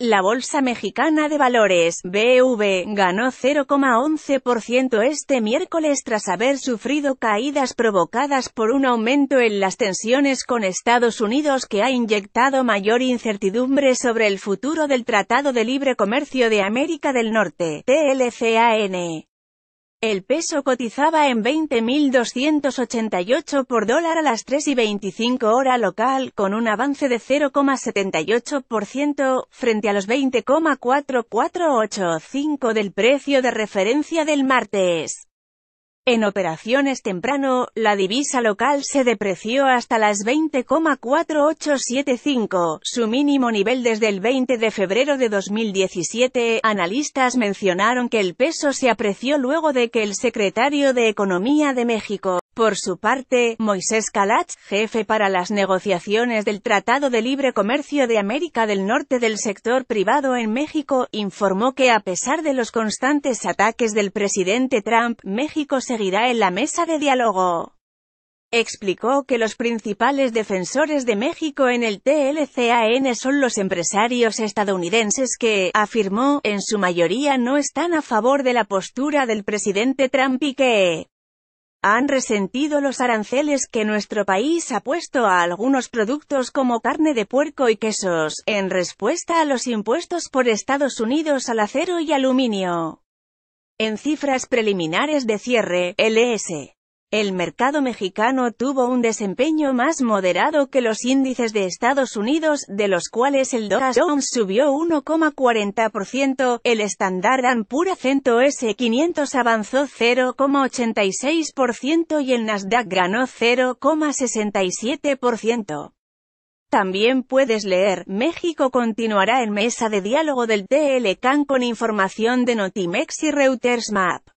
La Bolsa Mexicana de Valores, BV, ganó 0,11% este miércoles tras haber sufrido caídas provocadas por un aumento en las tensiones con Estados Unidos que ha inyectado mayor incertidumbre sobre el futuro del Tratado de Libre Comercio de América del Norte, TLCAN. El peso cotizaba en 20.288 por dólar a las 3 y 25 hora local, con un avance de 0,78%, frente a los 20,4485 del precio de referencia del martes. En operaciones temprano, la divisa local se depreció hasta las 20,4875, su mínimo nivel desde el 20 de febrero de 2017. Analistas mencionaron que el peso se apreció luego de que el secretario de Economía de México, por su parte, Moisés Kalach, jefe para las negociaciones del Tratado de Libre Comercio de América del Norte del sector privado en México, informó que a pesar de los constantes ataques del presidente Trump, México seguirá en la mesa de diálogo. Explicó que los principales defensores de México en el TLCAN son los empresarios estadounidenses que, afirmó, en su mayoría no están a favor de la postura del presidente Trump y que han resentido los aranceles que nuestro país ha puesto a algunos productos como carne de puerco y quesos, en respuesta a los impuestos por Estados Unidos al acero y aluminio. En cifras preliminares de cierre, LS. El mercado mexicano tuvo un desempeño más moderado que los índices de Estados Unidos, de los cuales el Dow Jones subió 1,40%, el Standard Poor's 100 S500 avanzó 0,86% y el Nasdaq ganó 0,67%. También puedes leer, México continuará en mesa de diálogo del TLCAN con información de Notimex y Reuters Map.